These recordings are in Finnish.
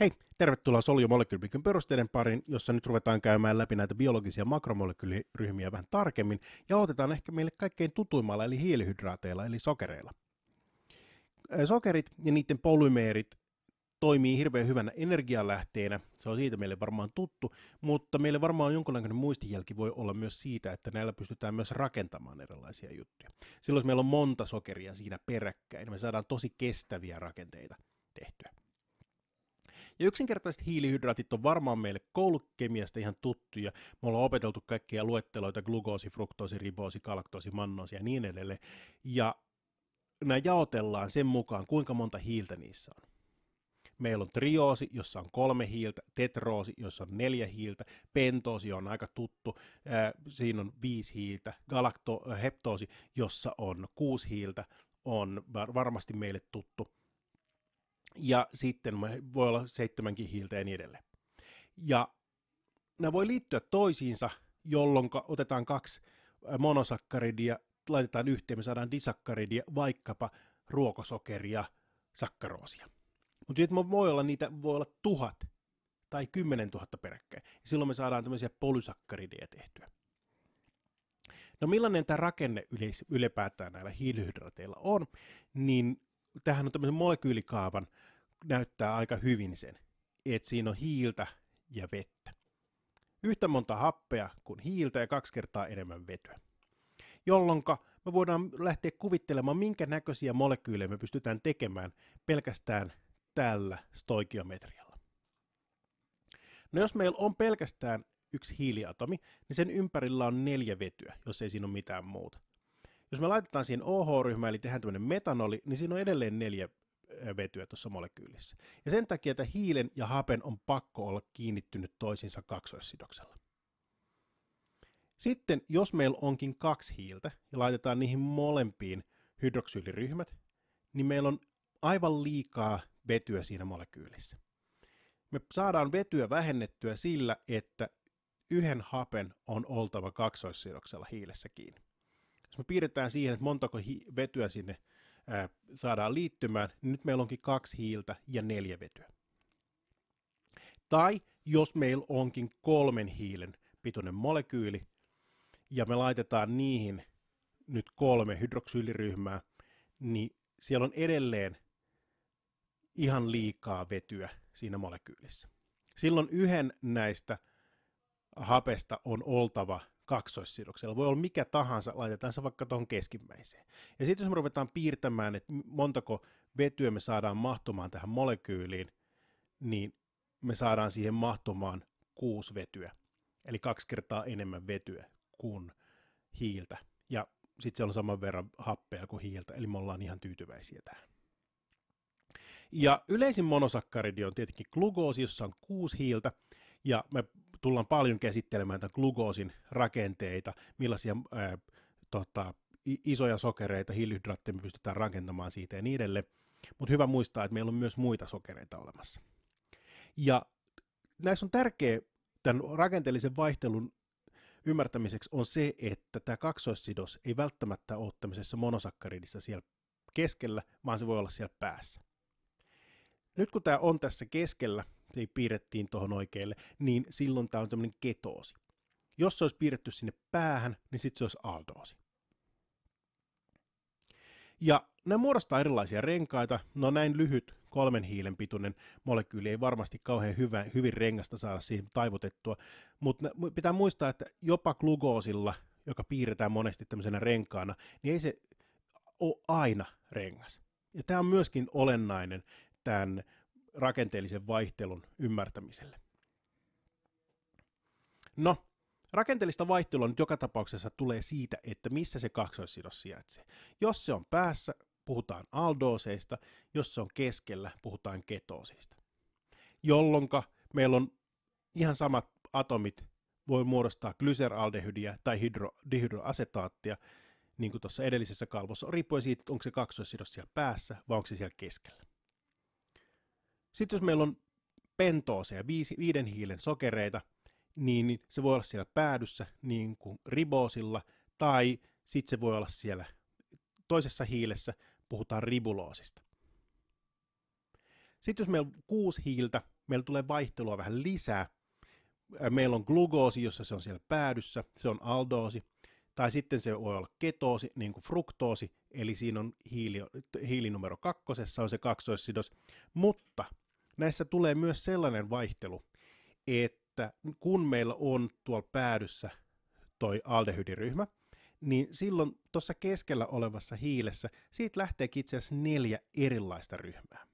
Hei, tervetuloa soljumolekyylipykyn perusteiden pariin, jossa nyt ruvetaan käymään läpi näitä biologisia makromolekyyliryhmiä vähän tarkemmin ja otetaan ehkä meille kaikkein tutuimmalla eli hiilihydraateilla eli sokereilla. Sokerit ja niiden polymeerit toimii hirveän hyvänä energialähteenä, se on siitä meille varmaan tuttu, mutta meille varmaan jonkunnäköinen muistijälki voi olla myös siitä, että näillä pystytään myös rakentamaan erilaisia juttuja. Silloin meillä on monta sokeria siinä peräkkäin, niin me saadaan tosi kestäviä rakenteita tehtyä. Ja yksinkertaiset hiilihydraatit on varmaan meille koulukemiasta ihan tuttuja. Me ollaan opeteltu kaikkia luetteloita, glukoosi, fruktoosi, riboosi, kalaktoosi, mannoosi ja niin edelleen. Ja nämä jaotellaan sen mukaan, kuinka monta hiiltä niissä on. Meillä on trioosi, jossa on kolme hiiltä, tetroosi, jossa on neljä hiiltä, pentoosi on aika tuttu, äh, siinä on viisi hiiltä, galakto, heptoosi, jossa on kuusi hiiltä, on varmasti meille tuttu ja sitten voi olla seitsemänkin hiiltä ja niin edelleen. Ja nämä voi liittyä toisiinsa, jolloin otetaan kaksi monosakkaridia, laitetaan yhteen, me saadaan disakkaridia, vaikkapa ruokosokeria, sakkaroosia. Mutta sitten voi olla niitä, voi olla tuhat tai kymmenen tuhatta peräkkäin. Ja silloin me saadaan tämmöisiä polysakkarideja tehtyä. No millainen tämä rakenne ylipäätään näillä hiilihydraateilla on, niin tähän on tämmöisen molekyylikaavan näyttää aika hyvin sen, että siinä on hiiltä ja vettä. Yhtä monta happea kuin hiiltä ja kaksi kertaa enemmän vetyä. Jolloin me voidaan lähteä kuvittelemaan, minkä näköisiä molekyylejä me pystytään tekemään pelkästään tällä stoikiometrialla. No jos meillä on pelkästään yksi hiiliatomi, niin sen ympärillä on neljä vetyä, jos ei siinä ole mitään muuta. Jos me laitetaan siihen OH-ryhmä, eli tehdään tämmöinen metanoli, niin siinä on edelleen neljä vetyä tuossa molekyylissä. Ja sen takia, että hiilen ja hapen on pakko olla kiinnittynyt toisiinsa kaksoissidoksella. Sitten, jos meillä onkin kaksi hiiltä ja laitetaan niihin molempiin hydroksyyliryhmät, niin meillä on aivan liikaa vetyä siinä molekyylissä. Me saadaan vetyä vähennettyä sillä, että yhden hapen on oltava kaksoissidoksella hiilessä kiinni. Jos me piirretään siihen, että montako hi- vetyä sinne ää, saadaan liittymään, niin nyt meillä onkin kaksi hiiltä ja neljä vetyä. Tai jos meillä onkin kolmen hiilen pitoinen molekyyli, ja me laitetaan niihin nyt kolme hydroksyyliryhmää, niin siellä on edelleen ihan liikaa vetyä siinä molekyylissä. Silloin yhden näistä hapesta on oltava kaksoissidoksella. Voi olla mikä tahansa, laitetaan se vaikka tuohon keskimmäiseen. Ja sitten jos me ruvetaan piirtämään, että montako vetyä me saadaan mahtumaan tähän molekyyliin, niin me saadaan siihen mahtumaan kuusi vetyä. Eli kaksi kertaa enemmän vetyä kuin hiiltä. Ja sitten siellä on saman verran happea kuin hiiltä, eli me ollaan ihan tyytyväisiä tähän. Ja yleisin monosakkaridi on tietenkin glukoosi, jossa on kuusi hiiltä, ja me tullaan paljon käsittelemään tämän glukoosin rakenteita, millaisia ää, tota, isoja sokereita, hiilihydraatteja me pystytään rakentamaan siitä ja niin edelleen. Mutta hyvä muistaa, että meillä on myös muita sokereita olemassa. Ja näissä on tärkeä tämän rakenteellisen vaihtelun ymmärtämiseksi on se, että tämä kaksoissidos ei välttämättä ole tämmöisessä monosakkaridissa siellä keskellä, vaan se voi olla siellä päässä. Nyt kun tämä on tässä keskellä, ei piirrettiin tuohon oikealle, niin silloin tämä on tämmöinen ketoosi. Jos se olisi piirretty sinne päähän, niin sitten se olisi aldoosi. Ja ne muodostaa erilaisia renkaita. No näin lyhyt kolmen hiilen pituinen molekyyli ei varmasti kauhean hyvä, hyvin rengasta saada siihen taivutettua, mutta pitää muistaa, että jopa glukoosilla, joka piirretään monesti tämmöisenä renkaana, niin ei se ole aina rengas. Ja tämä on myöskin olennainen tämän rakenteellisen vaihtelun ymmärtämiselle. No, rakenteellista vaihtelua nyt joka tapauksessa tulee siitä, että missä se kaksoissidos sijaitsee. Jos se on päässä, puhutaan aldooseista, jos se on keskellä, puhutaan ketoosista. Jolloin meillä on ihan samat atomit voi muodostaa glyseraldehydiä tai hydro, dihydroasetaattia, niin kuin tuossa edellisessä kalvossa, riippuen siitä, onko se kaksoissidos siellä päässä vai onko se siellä keskellä. Sitten jos meillä on pentooseja, viisi, viiden hiilen sokereita, niin, niin se voi olla siellä päädyssä niin kuin riboosilla, tai sitten se voi olla siellä toisessa hiilessä, puhutaan ribuloosista. Sitten jos meillä on kuusi hiiltä, meillä tulee vaihtelua vähän lisää. Meillä on glukoosi, jossa se on siellä päädyssä, se on aldoosi, tai sitten se voi olla ketoosi, niin kuin fruktoosi, eli siinä on hiili, hiilinumero kakkosessa on se kaksoissidos, mutta näissä tulee myös sellainen vaihtelu, että kun meillä on tuolla päädyssä toi aldehydiryhmä, niin silloin tuossa keskellä olevassa hiilessä, siitä lähtee itse asiassa neljä erilaista ryhmää.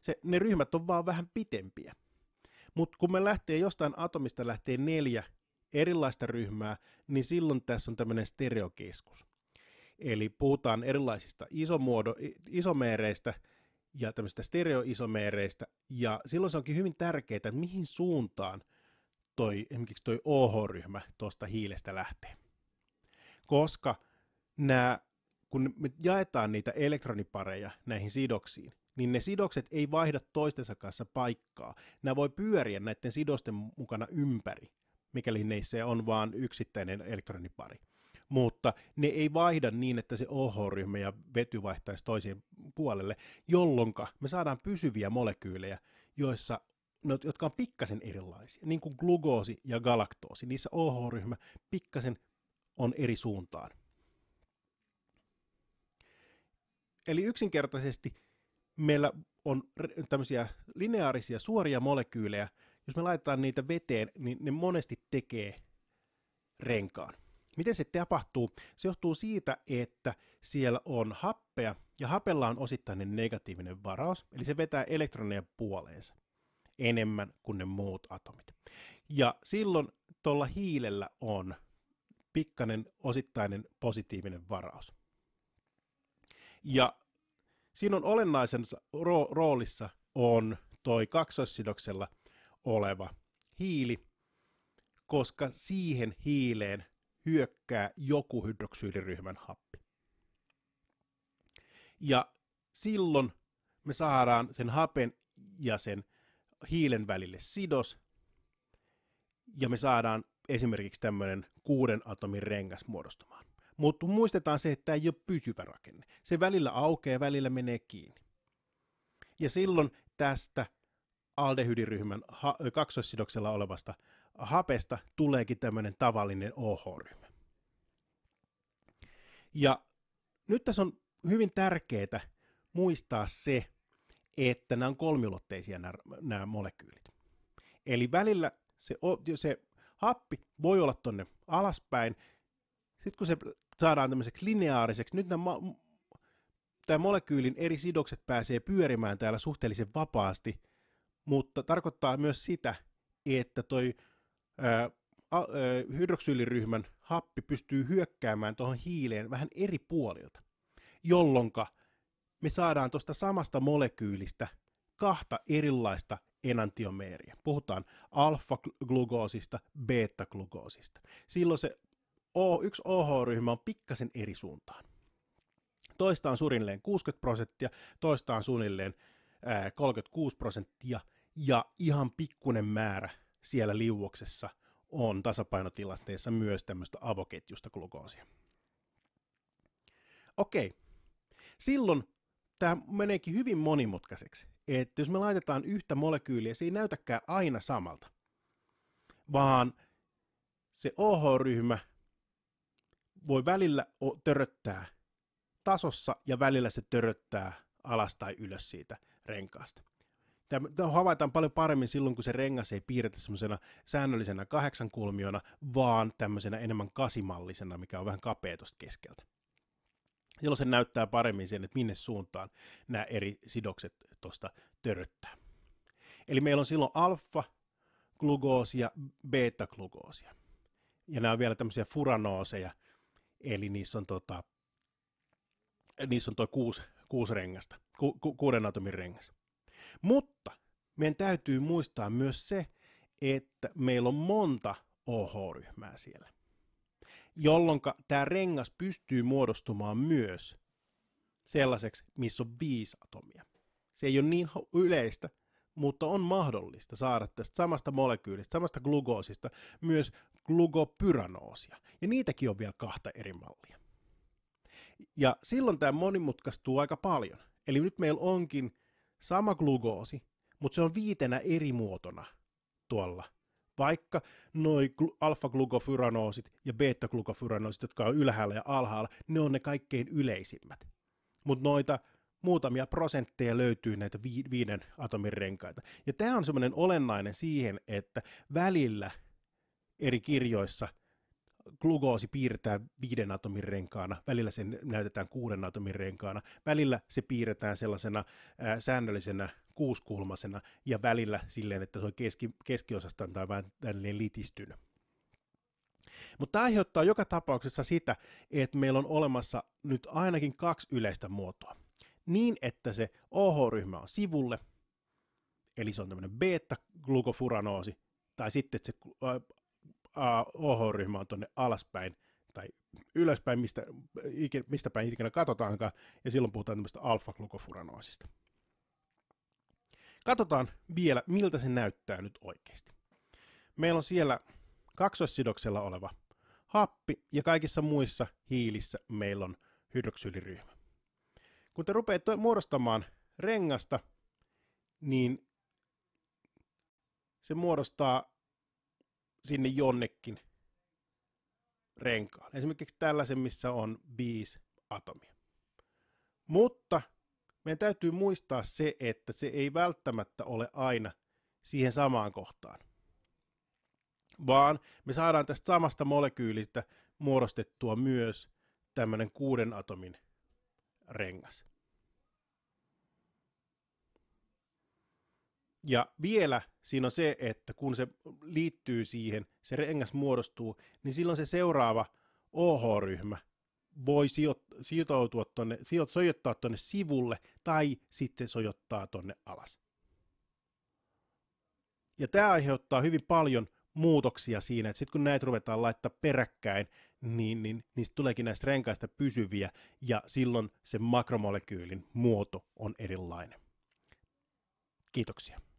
Se, ne ryhmät on vaan vähän pitempiä. Mutta kun me lähtee jostain atomista lähtee neljä erilaista ryhmää, niin silloin tässä on tämmöinen stereokeskus. Eli puhutaan erilaisista isomuodo, isomeereistä ja tämmöistä stereoisomeereistä, ja silloin se onkin hyvin tärkeää, että mihin suuntaan toi, esimerkiksi toi OH-ryhmä tuosta hiilestä lähtee. Koska nämä, kun me jaetaan niitä elektronipareja näihin sidoksiin, niin ne sidokset ei vaihda toistensa kanssa paikkaa. Nämä voi pyöriä näiden sidosten mukana ympäri, mikäli neissä on vain yksittäinen elektronipari mutta ne ei vaihda niin, että se OH-ryhmä ja vety vaihtaisi toiseen puolelle, jolloin me saadaan pysyviä molekyylejä, joissa no, jotka on pikkasen erilaisia, niin kuin glukoosi ja galaktoosi. Niissä OH-ryhmä pikkasen on eri suuntaan. Eli yksinkertaisesti meillä on tämmöisiä lineaarisia suoria molekyylejä. Jos me laitetaan niitä veteen, niin ne monesti tekee renkaan. Miten se tapahtuu? Se johtuu siitä, että siellä on happea, ja hapella on osittainen negatiivinen varaus, eli se vetää elektroneja puoleensa enemmän kuin ne muut atomit. Ja silloin tuolla hiilellä on pikkainen osittainen positiivinen varaus. Ja siinä on olennaisen ro- roolissa on toi kaksoissidoksella oleva hiili, koska siihen hiileen hyökkää joku hydroksyyliryhmän happi. Ja silloin me saadaan sen hapen ja sen hiilen välille sidos, ja me saadaan esimerkiksi tämmöinen kuuden atomin rengas muodostumaan. Mutta muistetaan se, että tämä ei ole pysyvä rakenne. Se välillä aukeaa, välillä menee kiinni. Ja silloin tästä aldehydiryhmän kaksoissidoksella olevasta hapesta tuleekin tämmöinen tavallinen OH-ryhmä. Ja nyt tässä on hyvin tärkeää muistaa se, että nämä on kolmiulotteisia nämä, nämä molekyylit. Eli välillä se, se happi voi olla tuonne alaspäin, sitten kun se saadaan tämmöiseksi lineaariseksi, nyt nämä, tämä molekyylin eri sidokset pääsee pyörimään täällä suhteellisen vapaasti, mutta tarkoittaa myös sitä, että toi hydroksyyliryhmän happi pystyy hyökkäämään tuohon hiileen vähän eri puolilta, jolloin me saadaan tuosta samasta molekyylistä kahta erilaista enantiomeeriä. Puhutaan alfa-glukoosista, beta-glukoosista. Silloin se O1 OH-ryhmä on pikkasen eri suuntaan. Toista on suunnilleen 60 prosenttia, toista on suunnilleen 36 prosenttia ja ihan pikkunen määrä siellä liuoksessa on tasapainotilanteessa myös tämmöistä avoketjusta glukoosia. Okei, silloin tämä meneekin hyvin monimutkaiseksi, että jos me laitetaan yhtä molekyyliä, se ei näytäkään aina samalta, vaan se OH-ryhmä voi välillä töröttää tasossa ja välillä se töröttää alas tai ylös siitä renkaasta. Tämä havaitaan paljon paremmin silloin, kun se rengas ei piirretä semmoisena säännöllisenä kulmiona, vaan tämmöisenä enemmän kasimallisena, mikä on vähän kapea tuosta keskeltä jolloin se näyttää paremmin sen, että minne suuntaan nämä eri sidokset tuosta töröttää. Eli meillä on silloin alfa-glukoosia, beta-glukoosia. Ja nämä on vielä tämmöisiä furanooseja, eli niissä on, tota, niissä on tuo kuusi, kuusi rengasta, ku, ku, kuuden atomin rengas. Mutta meidän täytyy muistaa myös se, että meillä on monta OH-ryhmää siellä, jolloin tämä rengas pystyy muodostumaan myös sellaiseksi, missä on viisi atomia. Se ei ole niin yleistä, mutta on mahdollista saada tästä samasta molekyylistä, samasta glukoosista myös glukopyranoosia. Ja niitäkin on vielä kahta eri mallia. Ja silloin tämä monimutkaistuu aika paljon. Eli nyt meillä onkin sama glukoosi, mutta se on viitenä eri muotona tuolla. Vaikka noi alfa-glukofyranoosit ja beta-glukofyranoosit, jotka on ylhäällä ja alhaalla, ne on ne kaikkein yleisimmät. Mutta noita muutamia prosentteja löytyy näitä vi- viiden atomin renkaita. Ja tämä on semmoinen olennainen siihen, että välillä eri kirjoissa – glukoosi piirretään viiden atomin renkaana, välillä sen näytetään kuuden atomin renkaana, välillä se piirretään sellaisena ää, säännöllisenä kuuskulmasena ja välillä silleen, että se on keski, keskiosasta tai vähän litistynyt. Mutta tämä aiheuttaa joka tapauksessa sitä, että meillä on olemassa nyt ainakin kaksi yleistä muotoa. Niin, että se OH-ryhmä on sivulle, eli se on tämmöinen beta-glukofuranoosi, tai sitten että se OH-ryhmä on tuonne alaspäin tai ylöspäin, mistä, mistä päin ikinä katsotaankaan, ja silloin puhutaan tämmöistä alfa-glukofuranoosista. Katsotaan vielä, miltä se näyttää nyt oikeasti. Meillä on siellä kaksoissidoksella oleva happi, ja kaikissa muissa hiilissä meillä on hydroksyliryhmä. Kun te rupeatte muodostamaan rengasta, niin se muodostaa sinne jonnekin renkaan. Esimerkiksi tällaisen, missä on viisi atomia. Mutta meidän täytyy muistaa se, että se ei välttämättä ole aina siihen samaan kohtaan, vaan me saadaan tästä samasta molekyylistä muodostettua myös tämmöinen kuuden atomin rengas. Ja vielä siinä on se, että kun se liittyy siihen, se rengas muodostuu, niin silloin se seuraava OH-ryhmä voi sijoittautua tuonne, sojottaa tuonne sivulle tai sitten se sojottaa tuonne alas. Ja tämä aiheuttaa hyvin paljon muutoksia siinä, että sitten kun näitä ruvetaan laittaa peräkkäin, niin, niin tuleekin näistä renkaista pysyviä ja silloin se makromolekyylin muoto on erilainen. Kiitoksia.